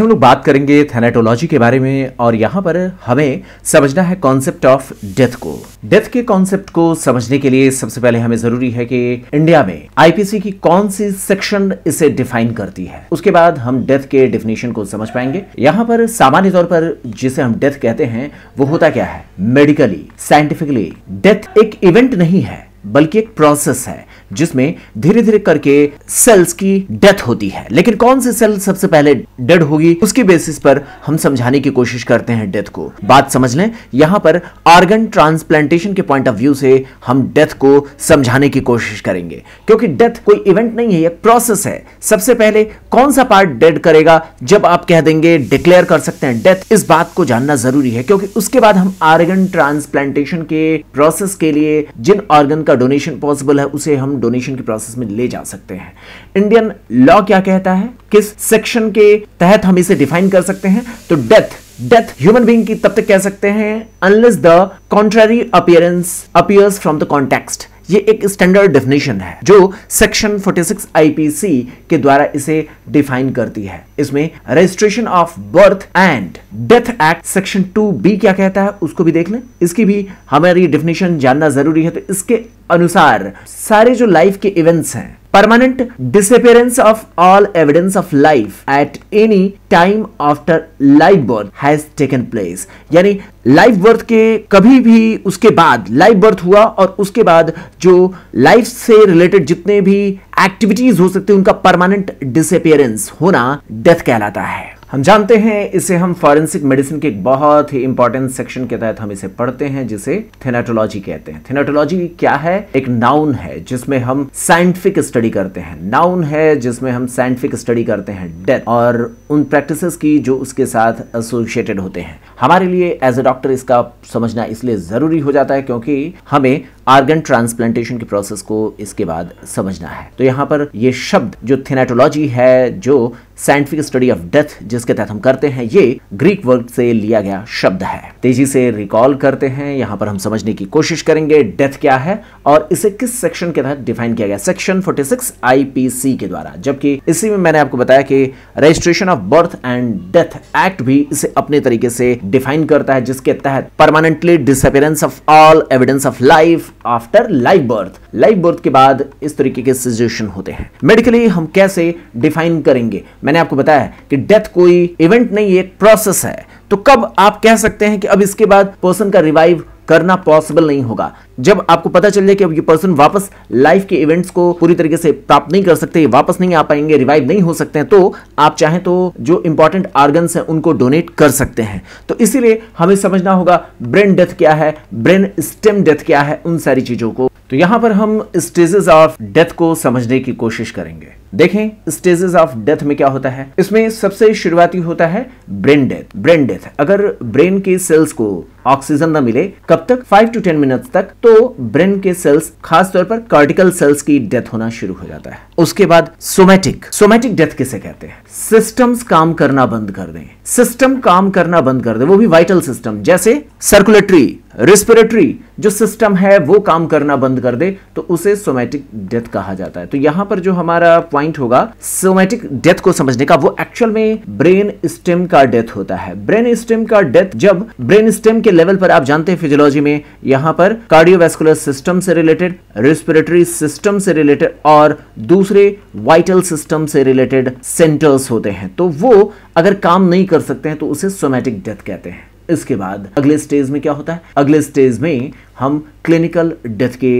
हम लोग बात करेंगे थेनाटोलॉजी के बारे में और यहाँ पर हमें समझना है कॉन्सेप्ट ऑफ डेथ को डेथ के कॉन्सेप्ट को समझने के लिए सबसे पहले हमें जरूरी है कि इंडिया में आईपीसी की कौन सी सेक्शन इसे डिफाइन करती है उसके बाद हम डेथ के डिफिनेशन को समझ पाएंगे यहाँ पर सामान्य तौर पर जिसे हम डेथ कहते हैं वो होता क्या है मेडिकली साइंटिफिकली डेथ एक इवेंट नहीं है बल्कि एक प्रोसेस है जिसमें धीरे धीरे करके सेल्स की डेथ होती है लेकिन कौन सी सेल सबसे पहले डेड होगी उसके बेसिस पर हम समझाने की कोशिश करते हैं डेथ को बात समझ लें यहां पर ऑर्गन ट्रांसप्लांटेशन के पॉइंट ऑफ व्यू से हम डेथ को समझाने की कोशिश करेंगे क्योंकि डेथ कोई इवेंट नहीं है यह प्रोसेस है सबसे पहले कौन सा पार्ट डेड करेगा जब आप कह देंगे डिक्लेयर कर सकते हैं डेथ इस बात को जानना जरूरी है क्योंकि उसके बाद हम ऑर्गन ट्रांसप्लांटेशन के प्रोसेस के लिए जिन ऑर्गन का डोनेशन पॉसिबल है उसे हम डोनेशन के प्रोसेस में ले जा सकते हैं इंडियन लॉ क्या कहता है किस सेक्शन के तहत हम इसे डिफाइन कर सकते हैं तो डेथ डेथ ह्यूमन बींग की तब तक कह सकते हैं unless the contrary appearance appears from the context ये एक स्टैंडर्ड डेफिनेशन है जो सेक्शन 46 आईपीसी के द्वारा इसे डिफाइन करती है इसमें registration of birth and death act section 2 B क्या कहता है उसको भी देख लें इसकी भी हमारी डेफिनेशन जानना जरूरी है तो इसके अनुसार सारे जो लाइफ के इवेंट्स हैं permanent disappearance of all evidence of life at any time after life birth has taken place यानी लाइफ बर्थ के कभी भी उसके बाद लाइफ बर्थ हुआ और उसके बाद जो लाइफ से रिलेटेड जितने भी एक्टिविटीज हो सकते हैं उनका परमानेंट डिसअपियरेंस होना डेथ कहलाता है हम जानते हैं इसे हम फॉरेंसिक मेडिसिन के एक बहुत ही इंपॉर्टेंट सेक्शन के तहत हम इसे पढ़ते हैं जिसे थेनाटोलॉजी कहते हैं थेनाटोलॉजी क्या है एक नाउन है जिसमें हम साइंटिफिक स्टडी करते हैं नाउन है जिसमें हम साइंटिफिक स्टडी करते हैं डेथ और उन प्रैक्टिस की जो उसके साथ एसोसिएटेड होते हैं हमारे लिए एज ए डॉक्टर इसका समझना इसलिए जरूरी हो जाता है क्योंकि हमें आर्गन ट्रांसप्लांटेशन के प्रोसेस को इसके बाद समझना है तो यहाँ पर ये शब्द जो थेनाटोलॉजी है जो साइंटिफिक स्टडी ऑफ डेथ जिसके तहत हम करते हैं ये ग्रीक वर्ड से लिया गया शब्द है तेजी से रिकॉल करते हैं यहाँ पर हम समझने की कोशिश करेंगे डेथ क्या है और इसे किस सेक्शन के तहत डिफाइन किया गया सेक्शन 46 आईपीसी के द्वारा जबकि इसी में मैंने आपको बताया कि registration of birth and death act भी इसे अपने तरीके से डिफाइन करता है जिसके तहत permanently disappearance of all evidence of life after live birth live birth के बाद इस तरीके के सिचुएशन होते हैं मेडिकली हम कैसे डिफाइन करेंगे मैंने आपको बताया कि डेथ कोई इवेंट नहीं एक प्रोसेस है तो कब आप कह सकते हैं कि अब इसके बाद पर्सन का रिवाइव करना पॉसिबल नहीं होगा जब आपको पता चल जाए कि अब ये पर्सन वापस लाइफ के इवेंट्स को पूरी तरीके से प्राप्त नहीं कर सकते वापस नहीं आ पाएंगे रिवाइव नहीं हो सकते हैं तो आप चाहें तो जो इंपॉर्टेंट ऑर्गन है उनको डोनेट कर सकते हैं तो इसीलिए हमें समझना होगा ब्रेन डेथ क्या है ब्रेन स्टेम डेथ क्या है उन सारी चीज़ों को तो यहां पर हम स्टेजेस ऑफ डेथ को समझने की कोशिश करेंगे देखें स्टेजेस ऑफ डेथ में क्या होता है इसमें सबसे शुरुआती होता है ब्रेन डेथ ब्रेन डेथ अगर ब्रेन के सेल्स को ऑक्सीजन न मिले कब तक फाइव टू टेन मिनट्स तक तो ब्रेन के सेल्स खासतौर पर कार्टिकल सेल्स की डेथ होना शुरू हो जाता है उसके बाद सोमेटिक सोमेटिक डेथ किसे कहते हैं सिस्टम्स काम करना बंद कर दें सिस्टम काम करना बंद कर दे वो भी वाइटल सिस्टम जैसे सर्कुलेटरी रेस्पिरेटरी जो सिस्टम है वो काम करना बंद कर दे तो उसे सोमैटिक डेथ कहा जाता है तो यहां पर जो हमारा पॉइंट होगा सोमैटिक डेथ को समझने का वो एक्चुअल में ब्रेन स्टेम का डेथ होता है ब्रेन स्टेम का डेथ जब ब्रेन स्टेम के लेवल पर आप जानते हैं फिजियोलॉजी में यहां पर कार्डियोवेस्कुलर सिस्टम से रिलेटेड रेस्पिरेटरी सिस्टम से रिलेटेड और दूसरे वाइटल सिस्टम से रिलेटेड सेंटर्स होते हैं तो वो अगर काम नहीं कर सकते हैं तो उसे सोमैटिक डेथ कहते हैं इसके बाद अगले स्टेज में क्या होता है अगले स्टेज में हम क्लिनिकल डेथ के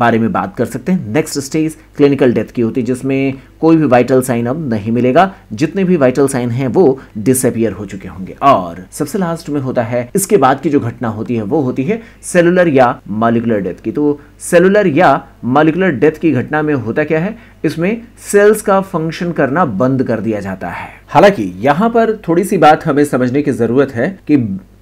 बारे में बात कर सकते हैं नेक्स्ट स्टेज क्लिनिकल डेथ की होती है जिसमें कोई भी वाइटल साइन अब नहीं मिलेगा जितने भी वाइटल साइन हैं वो डिसअपियर हो चुके होंगे और सबसे लास्ट में होता है इसके बाद की जो घटना होती है वो होती है सेलुलर या मालिकुलर डेथ की तो सेलुलर या मालिकुलर डेथ की घटना में होता क्या है इसमें सेल्स का फंक्शन करना बंद कर दिया जाता है हालांकि यहाँ पर थोड़ी सी बात हमें समझने की जरूरत है कि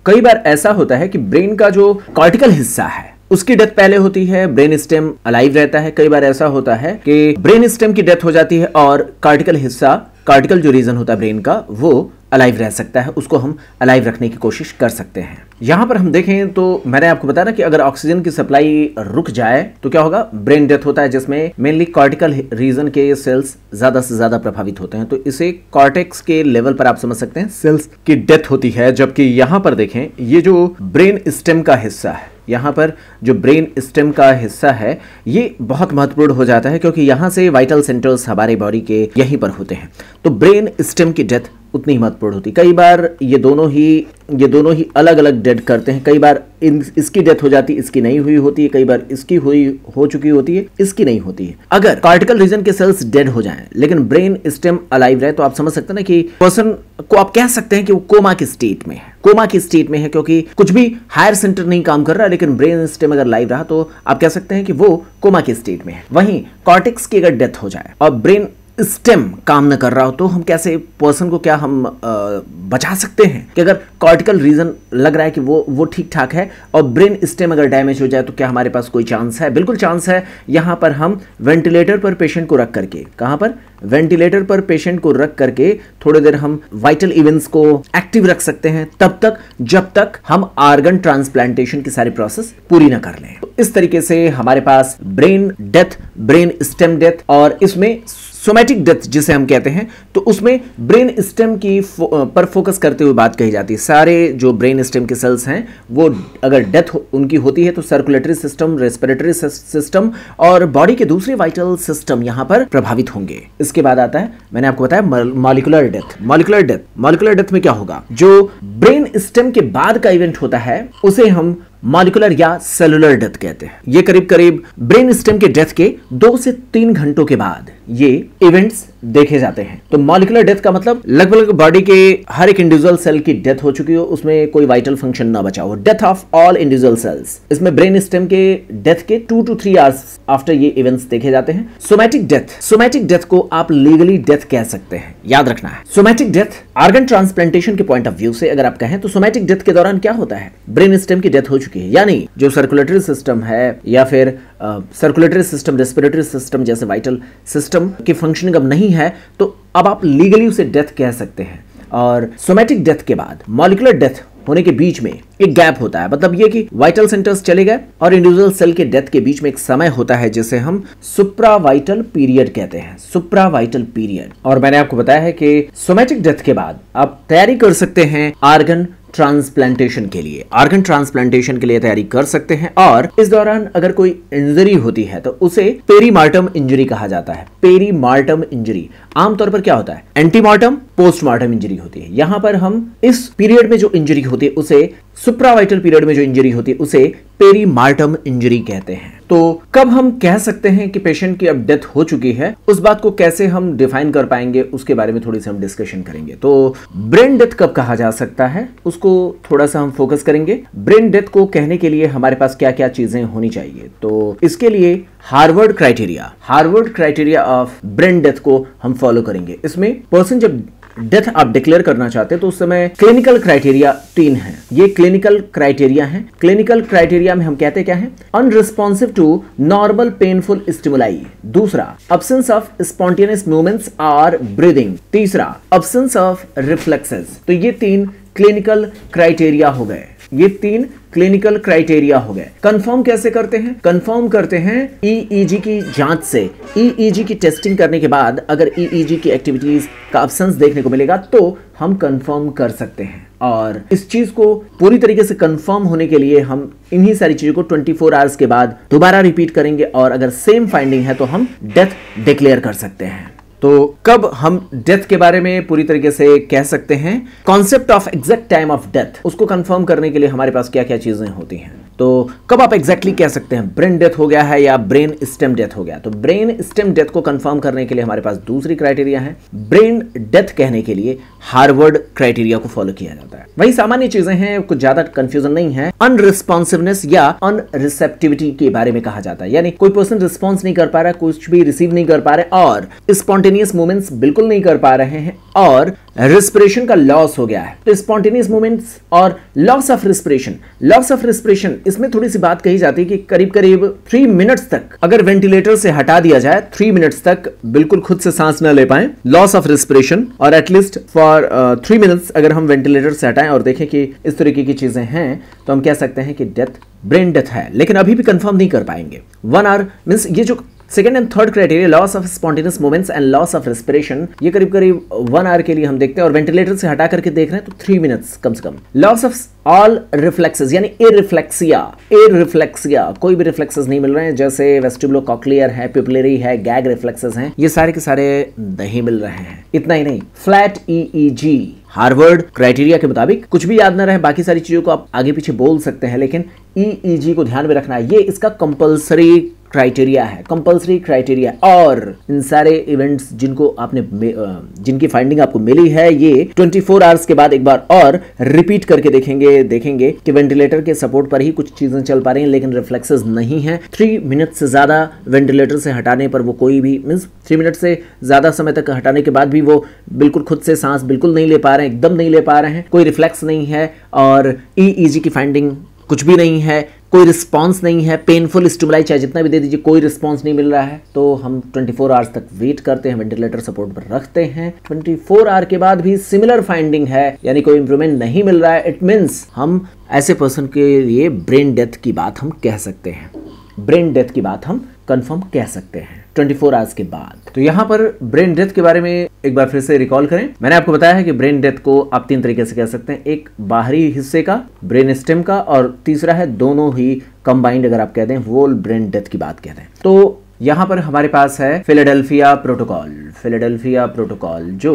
कई बार ऐसा होता है कि ब्रेन का जो कॉर्टिकल हिस्सा है उसकी डेथ पहले होती है ब्रेन स्टेम अलाइव रहता है कई बार ऐसा होता है कि ब्रेन स्टेम की डेथ हो जाती है और कार्टिकल हिस्सा कार्टिकल जो रीजन होता है ब्रेन का वो अलाइव रह सकता है उसको हम अलाइव रखने की कोशिश कर सकते हैं यहां पर हम देखें तो मैंने आपको बताया ना कि अगर ऑक्सीजन की सप्लाई रुक जाए तो क्या होगा ब्रेन डेथ होता है जिसमें मेनली कॉर्टिकल रीजन के सेल्स ज्यादा से ज्यादा प्रभावित होते हैं तो इसे कॉर्टेक्स के लेवल पर आप समझ सकते हैं सेल्स की डेथ होती है जबकि यहां पर देखें ये जो ब्रेन स्टेम का हिस्सा है यहाँ पर जो ब्रेन स्टेम का हिस्सा है ये बहुत महत्वपूर्ण हो जाता है क्योंकि यहाँ से वाइटल सेंटर्स हमारे बॉडी के यहीं पर होते हैं तो ब्रेन स्टेम की डेथ उतनी महत्वपूर्ण होती कई बार ये दोनों ही ये दोनों ही अलग अलग डेड करते हैं कई बार इन इसकी डेथ हो जाती इसकी नहीं हुई होती है कई बार इसकी हुई हो चुकी होती है इसकी नहीं होती है अगर कार्टिकल रीजन के सेल्स डेड हो जाएं लेकिन ब्रेन स्टेम अलाइव रहे तो आप समझ सकते हैं ना कि पर्सन को आप कह सकते हैं कि वो कोमा की स्टेट में है कोमा की स्टेट में है क्योंकि कुछ भी हायर सेंटर नहीं काम कर रहा लेकिन ब्रेन स्टेम अगर लाइव रहा तो आप कह सकते हैं कि वो कोमा की स्टेट में है वहीं कॉर्टिक्स की अगर डेथ हो जाए और ब्रेन स्टेम काम न कर रहा हो तो हम कैसे पर्सन को क्या हम आ, बचा सकते हैं कि अगर कॉर्टिकल रीजन लग रहा है कि वो वो ठीक ठाक है और ब्रेन स्टेम अगर डैमेज हो जाए तो क्या हमारे पास कोई चांस है बिल्कुल चांस है यहाँ पर हम वेंटिलेटर पर पेशेंट को रख करके कहाँ पर वेंटिलेटर पर पेशेंट को रख करके थोड़ी देर हम वाइटल इवेंट्स को एक्टिव रख सकते हैं तब तक जब तक हम आर्गन ट्रांसप्लांटेशन की सारी प्रोसेस पूरी ना कर लें तो इस तरीके से हमारे पास brain death brain stem death और इसमें सोमैटिक डेथ जिसे हम कहते हैं तो उसमें ब्रेन स्टेम की फो, पर फोकस करते हुए बात कही जाती है सारे जो ब्रेन स्टेम के सेल्स हैं वो अगर डेथ उनकी होती है तो सर्कुलेटरी सिस्टम रेस्पिरेटरी सिस्टम और बॉडी के दूसरे वाइटल सिस्टम यहां पर प्रभावित होंगे इसके बाद आता है मैंने आपको बताया molecular death molecular death molecular death में क्या होगा जो ब्रेन स्टेम के बाद का इवेंट होता है उसे हम मॉलिकुलर या सेलुलर डेथ कहते हैं ये करीब करीब ब्रेन स्टेम के डेथ के दो से तीन घंटों के बाद ये इवेंट्स देखे जाते हैं तो मॉलिकुलर डेथ का मतलब लगभग बॉडी के हर एक इंडिविजुअल सेल की डेथ हो चुकी हो उसमें कोई वाइटल फंक्शन ना बचा हो death of all individual cells इसमें ब्रेन स्टेम के डेथ के two to three hours after ये इवेंट्स देखे जाते हैं सोमैटिक डेथ सोमैटिक डेथ को आप लीगली डेथ कह सकते हैं याद रखना है सोमैटिक डेथ ऑर्गन ट्रांसप्लांटेशन के पॉइंट ऑफ व्यू से अगर आप कहें तो सोमैटिक डेथ के दौरान क्या होता है ब्रेन स्टेम की डेथ हो चुकी है यानी जो सर्कुलेटरी सिस्टम है या फिर सर्कुलेटरी सिस्टम रेस्पिरेटरी सिस्टम जैसे वाइटल सिस्टम की फंक्शनिंग अब नहीं है तो अब आप लीगली उसे डेथ कह सकते हैं और सोमैटिक डेथ के बाद मॉलिकुलर डेथ होने के बीच में एक गैप होता है मतलब ये कि वाइटल सेंटर्स चले गए और इंडिविजुअल सेल के डेथ के बीच में एक समय होता है जिसे हम सुप्रा वाइटल पीरियड कहते हैं सुप्रा वाइटल पीरियड और मैंने आपको बताया है कि सोमेटिक डेथ के बाद आप तैयारी कर सकते हैं आर्गन ट्रांसप्लांटेशन के लिए आर्गन ट्रांसप्लांटेशन के लिए तैयारी कर सकते हैं और इस दौरान अगर कोई इंजरी होती है तो उसे पेरीमार्टम इंजरी कहा जाता है पेरीमार्टम इंजरी आमतौर पर क्या होता है एंटीमार्टम पोस्टमार्टम इंजरी होती है यहां पर हम इस पीरियड में जो इंजरी होती है उसे सुप्रावाइटल पीरियड में जो इंजरी होती है उसे मार्टम इंजरी कहते हैं तो कब हम कह सकते हैं कि पेशेंट की अब डेथ हो चुकी है उस बात को कैसे हम डिफाइन कर पाएंगे उसके बारे में थोड़ी सी हम डिस्कशन करेंगे तो ब्रेन डेथ कब कहा जा सकता है उसको थोड़ा सा हम फोकस करेंगे ब्रेन डेथ को कहने के लिए हमारे पास क्या क्या चीजें होनी चाहिए तो इसके लिए Harvard criteria Harvard criteria of brain death को हम फॉलो करेंगे इसमें पर्सन जब डेथ आप डिक्लेयर करना चाहते हैं तो उस समय क्लिनिकल क्राइटेरिया तीन है ये क्लिनिकल क्राइटेरिया है क्लिनिकल क्राइटेरिया में हम कहते क्या है unresponsive to normal painful stimuli दूसरा absence of spontaneous movements or breathing तीसरा अब्सेंस ऑफ रिफ्लेक्सेस तो ये तीन क्लिनिकल क्राइटेरिया हो गए ये तीन क्लिनिकल क्राइटेरिया हो गए कंफर्म कैसे करते हैं कंफर्म करते हैं ईईजी e e की जांच से ईईजी e की टेस्टिंग करने के बाद अगर ईईजी की एक्टिविटीज का अब्सेंस देखने को मिलेगा तो हम कंफर्म कर सकते हैं और इस चीज को पूरी तरीके से कंफर्म होने के लिए हम इन्हीं सारी चीजों को 24 फोर आवर्स के बाद दोबारा रिपीट करेंगे और अगर सेम फाइंडिंग है तो हम डेथ डिक्लेयर कर सकते हैं तो कब हम डेथ के बारे में पूरी तरीके से कह सकते हैं concept of exact time of death उसको कंफर्म करने के लिए हमारे पास क्या क्या चीजें होती हैं तो कब आप एग्जैक्टली exactly कह सकते हैं ब्रेन डेथ हो गया है या ब्रेन स्टेम डेथ हो गया तो ब्रेन स्टेम डेथ को कंफर्म करने के लिए हमारे पास दूसरी क्राइटेरिया है ब्रेन डेथ कहने के लिए हार्वर्ड क्राइटेरिया को फॉलो किया जाता है वही सामान्य चीजें हैं कुछ ज्यादा कंफ्यूजन नहीं है अनरिस्पॉन्सिवनेस या अनरिसेप्टिविटी के बारे में कहा जाता है यानी कोई पर्सन रिस्पॉन्स नहीं कर पा रहा कुछ भी रिसीव नहीं कर पा रहे और स्पॉन्टेनियस मूवमेंट्स बिल्कुल नहीं कर पा रहे हैं और रिस्परेशन का लॉस हो गया है तो स्पॉन्टेनियस मूवमेंट्स और loss of respiration loss of respiration इसमें थोड़ी सी बात कही जाती है कि करीब करीब थ्री मिनट्स तक अगर वेंटिलेटर से हटा दिया जाए थ्री मिनट्स तक बिल्कुल खुद से सांस न ले पाए लॉस ऑफ रेस्पिरेशन और एटलीस्ट फॉर थ्री मिनट्स अगर हम वेंटिलेटर से हटाएं और देखें कि इस तरीके की चीजें हैं तो हम कह सकते हैं कि डेथ ब्रेन डेथ है लेकिन अभी भी कंफर्म नहीं कर पाएंगे वन आर मीन्स ये जो second and third criteria loss of spontaneous movements and loss of respiration ये करीब करीब वन आवर के लिए हम देखते हैं और वेंटिलेटर से हटा करके देख रहे हैं तो थ्री मिनट्स कम से कम लॉस ऑफ ऑल रिफ्लेक्सेस यानी ए रिफ्लेक्सिया ए रिफ्लेक्सिया कोई भी रिफ्लेक्सेस नहीं मिल रहे हैं जैसे वेस्टिबुलो कॉक्लियर है पिपलेरी है गैग रिफ्लेक्सेस हैं ये सारे के सारे नहीं मिल रहे हैं इतना ही नहीं flat E G Harvard criteria के मुताबिक कुछ भी याद ना रहे बाकी सारी चीजों को आप आगे पीछे बोल सकते हैं लेकिन ईईजी e e को ध्यान में रखना है ये इसका कंपलसरी क्राइटेरिया है कंपलसरी क्राइटेरिया और इन सारे इवेंट्स जिनको आपने जिनकी फाइंडिंग आपको मिली है ये 24 आवर्स के बाद एक बार और रिपीट करके देखेंगे देखेंगे कि वेंटिलेटर के सपोर्ट पर ही कुछ चीजें चल पा रही हैं लेकिन रिफ्लेक्सेस नहीं है थ्री मिनट से ज्यादा वेंटिलेटर से हटाने पर वो कोई भी मीन्स थ्री मिनट से ज्यादा समय तक हटाने के बाद भी वो बिल्कुल खुद से सांस बिल्कुल नहीं ले पा रहे हैं एकदम नहीं ले पा रहे हैं कोई रिफ्लेक्स नहीं है और ई e e की फाइंडिंग कुछ भी नहीं है कोई रिस्पांस नहीं है पेनफुल स्टिमुलाई चाहे जितना भी दे दीजिए कोई रिस्पांस नहीं मिल रहा है तो हम 24 फोर आवर्स तक वेट करते हैं वेंटिलेटर सपोर्ट पर रखते हैं 24 फोर आवर के बाद भी सिमिलर फाइंडिंग है यानी कोई इंप्रूवमेंट नहीं मिल रहा है इट मीन्स हम ऐसे पर्सन के लिए ब्रेन डेथ की बात हम कह सकते हैं ब्रेन डेथ की बात हम कन्फर्म कह सकते हैं ट्वेंटी फोर आवर्स के बाद तो यहाँ पर ब्रेन डेथ के बारे में एक बार फिर से रिकॉल करें मैंने आपको बताया है कि ब्रेन डेथ को आप तीन तरीके से कह सकते हैं एक बाहरी हिस्से का ब्रेन स्टेम का और तीसरा है दोनों ही कंबाइंड अगर आप कह दें वोल ब्रेन डेथ की बात कह दें तो यहाँ पर हमारे पास है फिलेडेल्फिया प्रोटोकॉल फिलेडेल्फिया प्रोटोकॉल जो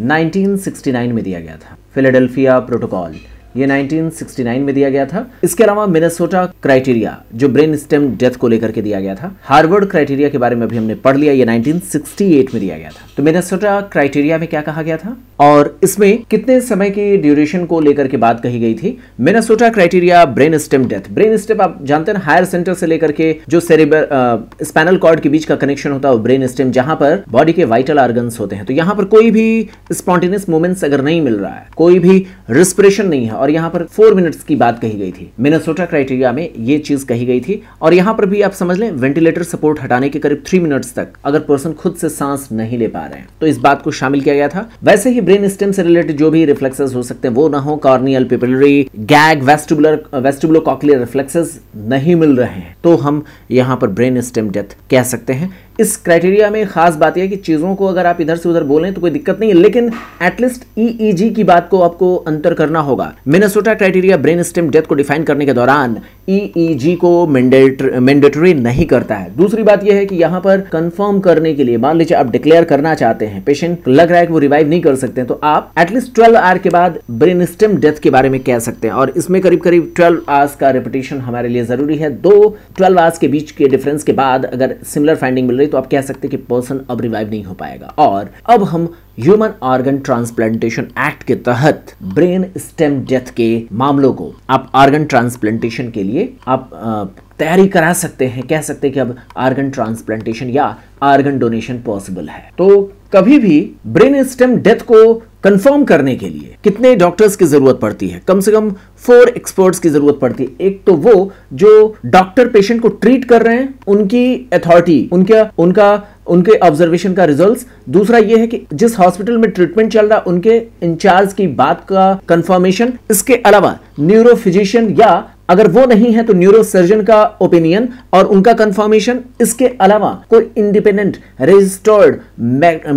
1969 में दिया गया था फिलेडेल्फिया प्रोटोकॉल ये 1969 में दिया गया था इसके अलावा मिनेसोटा क्राइटेरिया जो ब्रेन स्टेम डेथ को लेकर के दिया गया था हार्वर्ड क्राइटेरिया के बारे में भी हमने पढ़ लिया ये 1968 में दिया गया था तो मिनेसोटा क्राइटेरिया में क्या कहा गया था और इसमें कितने समय की ड्यूरेशन को लेकर के बात कही गई थी Minnesota criteria brain stem death brain stem आप जानते हैं हायर सेंटर से लेकर के जो सेरेबर स्पाइनल कॉर्ड के बीच का कनेक्शन होता है ब्रेन स्टेम जहां पर बॉडी के वाइटल ऑर्गन्स होते हैं तो यहां पर कोई भी स्पॉन्टेनियस मूवमेंट्स अगर नहीं मिल रहा है कोई भी रिस्परेशन नहीं है और यहां पर फोर मिनट्स की बात कही गई थी मिनेसोटा क्राइटेरिया में ये चीज कही गई थी और यहां पर भी आप समझ लें वेंटिलेटर सपोर्ट हटाने के करीब थ्री मिनट्स तक अगर पर्सन खुद से सांस नहीं ले पा रहे हैं तो इस बात को शामिल किया गया था वैसे ही ब्रेन स्टेम से रिलेटेड जो भी रिफ्लेक्सेस हो सकते हैं वो ना हो corneal pupillary gag vestibular vestibular cochlear reflexes नहीं मिल रहे हैं तो हम यहां पर ब्रेन स्टेम डेथ कह सकते हैं इस क्राइटेरिया में खास बात यह कि चीज़ों को अगर आप इधर से उधर बोलें तो कोई दिक्कत नहीं है लेकिन एटलीस्ट ईईजी e e की बात को आपको अंतर करना होगा Minnesota criteria brain stem death को डिफाइन करने के दौरान ईईजी e को मैंडेटरी नहीं करता है दूसरी बात यह है कि यहाँ पर कंफर्म करने के लिए मान लीजिए आप डिक्लेयर करना चाहते हैं पेशेंट लग रहा है कि वो रिवाइव नहीं कर सकते तो आप एटलीस्ट ट्वेल्व आवर के बाद ब्रेन स्टेम डेथ के बारे में कह सकते हैं और इसमें करीब करीब ट्वेल्व आवर्स का रिपीटेशन हमारे लिए जरूरी है दो ट्वेल्व आवर्स के बीच के डिफरेंस के बाद अगर सिमिलर फाइंडिंग मिल रही तो आप कह सकते हैं कि पर्सन अब रिवाइव नहीं हो पाएगा और अब हम ह्यूमन ऑर्गन ट्रांसप्लांटेशन एक्ट के तहत ब्रेन स्टेम डेथ के मामलों को आप ऑर्गन ट्रांसप्लांटेशन के लिए आप तैयारी करा सकते हैं कह सकते हैं कि अब ऑर्गन ट्रांसप्लांटेशन या ऑर्गन डोनेशन पॉसिबल है तो कभी भी ब्रेन स्टेम डेथ को कंफर्म करने के लिए कितने डॉक्टर्स की जरूरत पड़ती है कम से कम फोर एक्सपर्ट्स की जरूरत पड़ती है एक तो वो जो डॉक्टर पेशेंट को ट्रीट कर रहे हैं उनकी अथॉरिटी उनका उनका उनके ऑब्जर्वेशन का रिजल्ट्स दूसरा ये है कि जिस हॉस्पिटल में ट्रीटमेंट चल रहा है उनके इंचार्ज की बात का कंफर्मेशन इसके अलावा न्यूरो फिजिशियन या अगर वो नहीं है तो न्यूरोसर्जन का ओपिनियन और उनका कंफर्मेशन इसके अलावा कोई इंडिपेंडेंट रजिस्टर्ड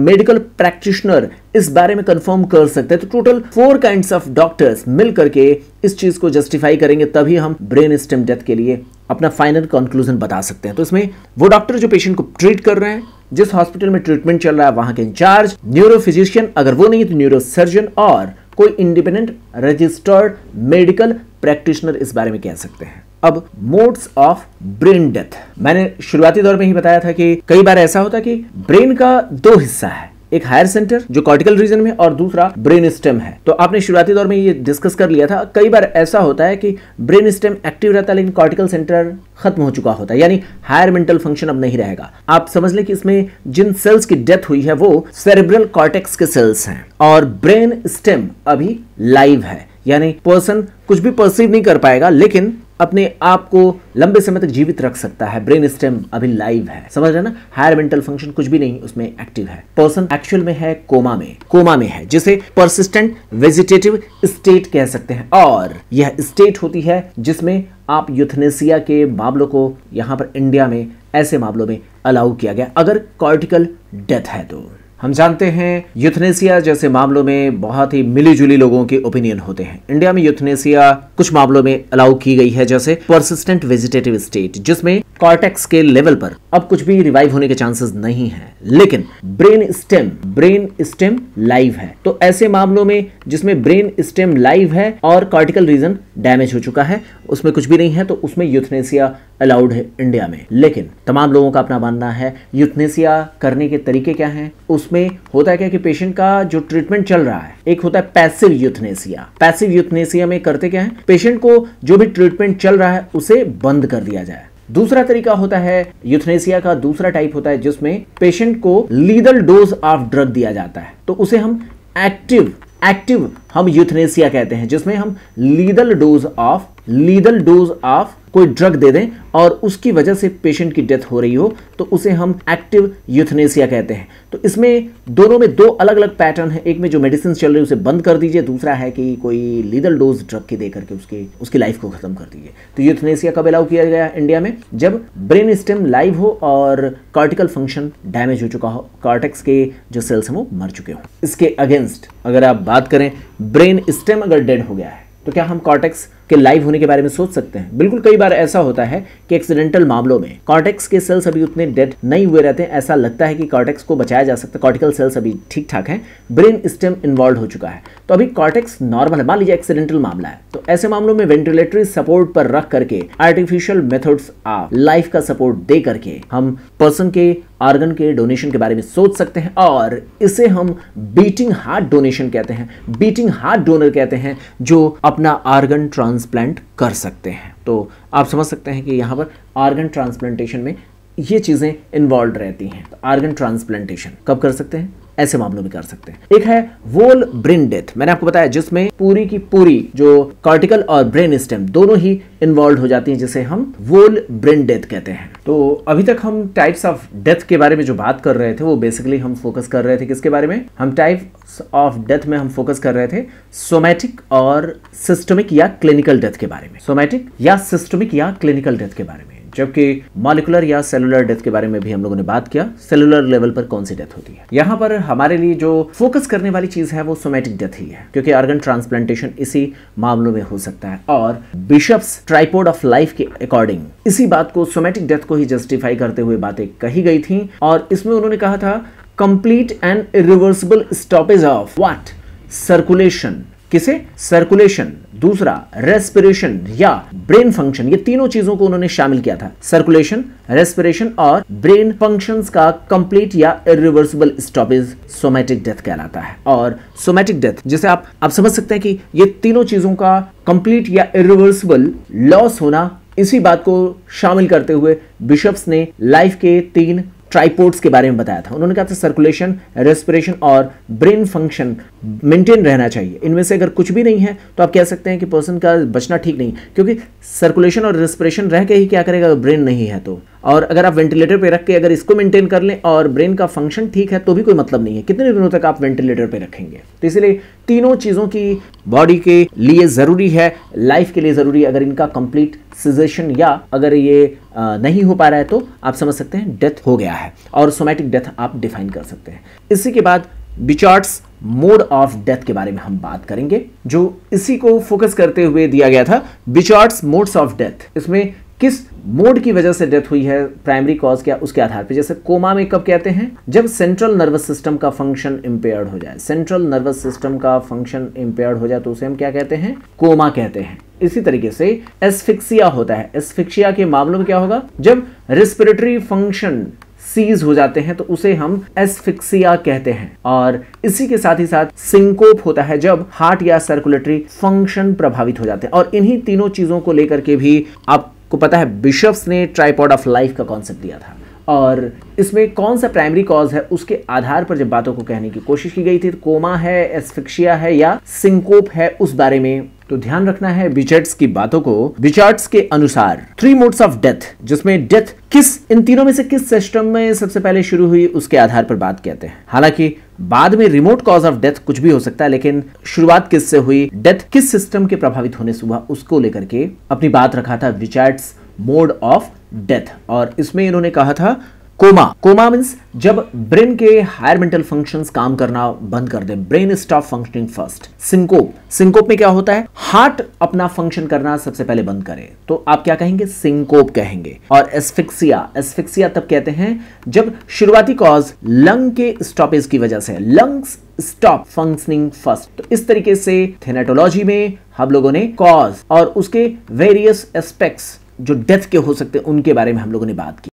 मेडिकल प्रैक्टिशनर इस बारे में कंफर्म कर सकते हैं तो total four kind of doctors मिल करके इस चीज को जस्टिफाई करेंगे तभी हम ब्रेन स्टेम डेथ के लिए अपना फाइनल कंक्लूजन बता सकते हैं तो इसमें वो डॉक्टर जो पेशेंट को ट्रीट कर रहे हैं जिस हॉस्पिटल में ट्रीटमेंट चल रहा है वहां के इंचार्ज न्यूरो फिजिशियन अगर वो नहीं तो न्यूरो सर्जन और कोई इंडिपेंडेंट रजिस्टर्ड मेडिकल प्रैक्टिशनर इस बारे में कह सकते हैं अब मोड्स ऑफ ब्रेन डेथ मैंने शुरुआती दौर में ही बताया था कि कई बार ऐसा होता कि ब्रेन का दो हिस्सा है एक हायर सेंटर जो कॉर्टिकल रीजन में और दूसरा ब्रेन स्टेम है तो आपने शुरुआती दौर में ये डिस्कस कर लिया था कई बार ऐसा होता है कि ब्रेन स्टेम एक्टिव रहता है लेकिन कॉर्टिकल सेंटर खत्म हो चुका होता है यानी हायर मेंटल फंक्शन अब नहीं रहेगा आप समझ लें कि इसमें जिन सेल्स की डेथ हुई है वो सेरेब्रल कॉर्टेक्स के सेल्स हैं और ब्रेन स्टेम अभी लाइव है यानी पर्सन कुछ भी परसीव नहीं कर पाएगा लेकिन अपने आप को लंबे समय तक जीवित रख सकता है ब्रेन स्टेम अभी लाइव है समझ रहे ना हायर मेंटल फंक्शन कुछ भी नहीं उसमें एक्टिव है पर्सन एक्चुअल में है कोमा में कोमा में है जिसे परसिस्टेंट वेजिटेटिव स्टेट कह सकते हैं और यह स्टेट होती है जिसमें आप यूथनेसिया के मामलों को यहाँ पर इंडिया में ऐसे मामलों में अलाउ किया गया अगर कॉर्टिकल डेथ है तो हम जानते हैं यूथनेसिया जैसे मामलों में बहुत ही मिलीजुली लोगों के ओपिनियन होते हैं इंडिया में यूथनेसिया कुछ मामलों में अलाउ की गई है जैसे परसिस्टेंट वेजिटेटिव स्टेट जिसमें कॉर्टेक्स के लेवल पर अब कुछ भी रिवाइव होने के चांसेस नहीं है लेकिन brain stem brain stem live है तो ऐसे मामलों में जिसमें ब्रेन स्टेम लाइव है और कॉर्टिकल रीजन डैमेज हो चुका है उसमें कुछ भी नहीं है तो उसमें यूथनेसिया अलाउड है इंडिया में लेकिन तमाम लोगों का अपना मानना है यूथनेसिया करने के तरीके क्या हैं उसमें होता है क्या कि पेशेंट का जो ट्रीटमेंट चल रहा है एक होता है पैसिव यूथनेसिया पैसिव यूथनेसिया में करते क्या है पेशेंट को जो भी ट्रीटमेंट चल रहा है उसे बंद कर दिया जाए दूसरा तरीका होता है यूथनेसिया का दूसरा टाइप होता है जिसमें पेशेंट को लीदल डोज ऑफ ड्रग दिया जाता है तो उसे हम एक्टिव एक्टिव हम यूथनेसिया कहते हैं जिसमें हम lethal dose of lethal dose of कोई ड्रग दे दें और उसकी वजह से पेशेंट की डेथ हो रही हो तो उसे हम एक्टिव यूथनेसिया कहते हैं तो इसमें दोनों में दो अलग अलग पैटर्न है एक में जो मेडिसिन चल रही है उसे बंद कर दीजिए दूसरा है कि कोई लीदल डोज ड्रग के देकर के उसके उसकी लाइफ को खत्म कर दीजिए तो यूथनेसिया कब अलाउ किया गया इंडिया में जब ब्रेन स्टेम लाइव हो और कार्टिकल फंक्शन डैमेज हो चुका हो कार्टेक्स के जो सेल्स हैं वो मर चुके हों इसके अगेंस्ट अगर आप बात करें ब्रेन स्टेम अगर डेड हो गया है तो क्या हम कॉर्टेक्स के लाइव होने के बारे में सोच सकते हैं बिल्कुल कई बार ऐसा होता है कि एक्सीडेंटल मामलों में कॉर्टेक्स के सेल्स अभी उतने डेड नहीं हुए रहते हैं ऐसा लगता है कि कॉर्टेक्स को बचाया जा सकता है कॉर्टिकल सेल्स अभी ठीक ठाक है ब्रेन स्टेम इन्वॉल्व हो चुका है तो अभी कॉर्टेक्स नॉर्मल है मान लीजिए एक्सीडेंटल मामला है तो ऐसे मामलों में वेंटिलेटरी सपोर्ट पर रख करके आर्टिफिशियल मेथड्स ऑफ लाइफ का सपोर्ट दे करके हम पर्सन के आर्गन के डोनेशन के बारे में सोच सकते हैं और इसे हम बीटिंग हार्ट डोनेशन कहते हैं बीटिंग हार्ट डोनर कहते हैं जो अपना आर्गन ट्रांस ट्रांसप्लांट कर सकते हैं तो आप समझ सकते हैं कि यहाँ पर आर्गन ट्रांसप्लांटेशन में ये चीज़ें इन्वॉल्व रहती हैं तो आर्गन ट्रांसप्लांटेशन कब कर सकते हैं ऐसे मामलों में कर सकते हैं एक है वोल ब्रेन डेथ मैंने आपको बताया जिसमें पूरी की पूरी जो कॉर्टिकल और ब्रेन स्टेम दोनों ही इन्वॉल्व हो जाती हैं जिसे हम वोल ब्रेन डेथ कहते हैं तो अभी तक हम टाइप्स ऑफ डेथ के बारे में जो बात कर रहे थे वो बेसिकली हम फोकस कर रहे थे किसके बारे में हम टाइप ऑफ डेथ में हम फोकस कर रहे थे सोमैटिक और सिस्टमिक या क्लिनिकल डेथ के बारे में सोमैटिक या सिस्टमिक या क्लिनिकल डेथ के बारे में जबकि मॉलिकुलर या सेलुलर डेथ के बारे में भी हम लोगों ने बात किया सेलुलर लेवल पर कौन सी डेथ होती है यहाँ पर हमारे लिए जो फोकस करने वाली चीज है वो सोमेटिक डेथ ही है क्योंकि ऑर्गन ट्रांसप्लांटेशन इसी मामलों में हो सकता है और बिशप्स ट्राइपोड ऑफ लाइफ के अकॉर्डिंग इसी बात को सोमेटिक डेथ को ही जस्टिफाई करते हुए बातें कही गई थी और इसमें उन्होंने कहा था complete and reversible stoppage of what circulation किसे सर्कुलेशन दूसरा रेस्पिरेशन या ब्रेन फंक्शन ये तीनों चीजों को उन्होंने शामिल किया था सर्कुलेशन रेस्पिरेशन और ब्रेन फंक्शंस का कंप्लीट या इरिवर्सिबल स्टॉपेज सोमेटिक डेथ कहलाता है और सोमेटिक डेथ जिसे आप आप समझ सकते हैं कि ये तीनों चीजों का कंप्लीट या इरिवर्सिबल लॉस होना इसी बात को शामिल करते हुए बिशप्स ने लाइफ के तीन ट्राईपोर्ट्स के बारे में बताया था उन्होंने कहा था सर्कुलेशन रेस्पिरेशन और ब्रेन फंक्शन मेंटेन रहना चाहिए इनमें से अगर कुछ भी नहीं है तो आप कह सकते हैं कि पर्सन का बचना ठीक नहीं क्योंकि सर्कुलेशन और रेस्पिरेशन रह के ही क्या करेगा ब्रेन नहीं है तो और अगर आप वेंटिलेटर पे रख के अगर इसको मेंटेन कर लें और ब्रेन का फंक्शन ठीक है तो भी कोई मतलब नहीं है कितने दिनों तक आप वेंटिलेटर पे रखेंगे तो इसलिए तीनों चीज़ों की बॉडी के लिए ज़रूरी है लाइफ के लिए ज़रूरी है अगर इनका कंप्लीट सिजेशन या अगर ये नहीं हो पा रहा है तो आप समझ सकते हैं डेथ हो गया है और सोमैटिक डेथ आप डिफाइन कर सकते हैं इसी के बाद बिचार्ट्स मोड ऑफ डेथ के बारे में हम बात करेंगे जो इसी को फोकस करते हुए दिया गया था बिचार्ट्स मोड्स ऑफ डेथ इसमें किस मोड की वजह से डेथ हुई है प्राइमरी कॉज क्या उसके आधार पर जैसे कोमा में कब कहते हैं जब सेंट्रल नर्वस सिस्टम का फंक्शन इंपेयर्ड हो जाए सेंट्रल नर्वस सिस्टम का फंक्शन इंपेयर्ड हो जाए तो उसे हम क्या कहते हैं कोमा कहते हैं इसी तरीके से एस्फिक्सिया होता है एस्फिक्सिया के मामलों में क्या होगा जब रेस्पिरेटरी फंक्शन सीज हो जाते हैं तो उसे हम एस्फिक्सिया कहते हैं और इसी के साथ ही साथ सिंकोप होता है जब हार्ट या सर्कुलेटरी फंक्शन प्रभावित हो जाते हैं और इन्हीं तीनों चीजों को लेकर के भी आप को पता है बिशप्स ने ट्राईपॉड ऑफ लाइफ का कॉन्सेप्ट दिया था और इसमें कौन सा प्राइमरी कॉज है उसके आधार पर जब बातों को कहने की कोशिश की गई थी तो कोमा है एस्फिक्शिया है या सिंकोप है उस बारे में तो ध्यान रखना है बिचर्ट्स की बातों को बिचर्ट्स के अनुसार थ्री मोड्स ऑफ डेथ जिसमें डेथ किस इन तीनों में से किस सिस्टम में सबसे पहले शुरू हुई उसके आधार पर बात कहते हैं हालांकि बाद में रिमोट कॉज ऑफ डेथ कुछ भी हो सकता है लेकिन शुरुआत किससे हुई डेथ किस सिस्टम के प्रभावित होने से हुआ उसको लेकर के अपनी बात रखा था रिचैट्स मोड ऑफ डेथ और इसमें इन्होंने कहा था कोमा कोमा मीन्स जब ब्रेन के हायर मेंटल फंक्शंस काम करना बंद कर दे brain stop functioning first syncope syncope में क्या होता है हार्ट अपना फंक्शन करना सबसे पहले बंद करे तो आप क्या कहेंगे सिंकोप कहेंगे और एस्फिक्सिया एस्फिक्सिया तब कहते हैं जब शुरुआती कॉज लंग के स्टॉपेज की वजह से लंग्स स्टॉप फंक्शनिंग फर्स्ट तो इस तरीके से थेनेटोलॉजी में हम लोगों ने कॉज और उसके वेरियस एस्पेक्ट्स जो डेथ के हो सकते हैं उनके बारे में हम लोगों ने बात की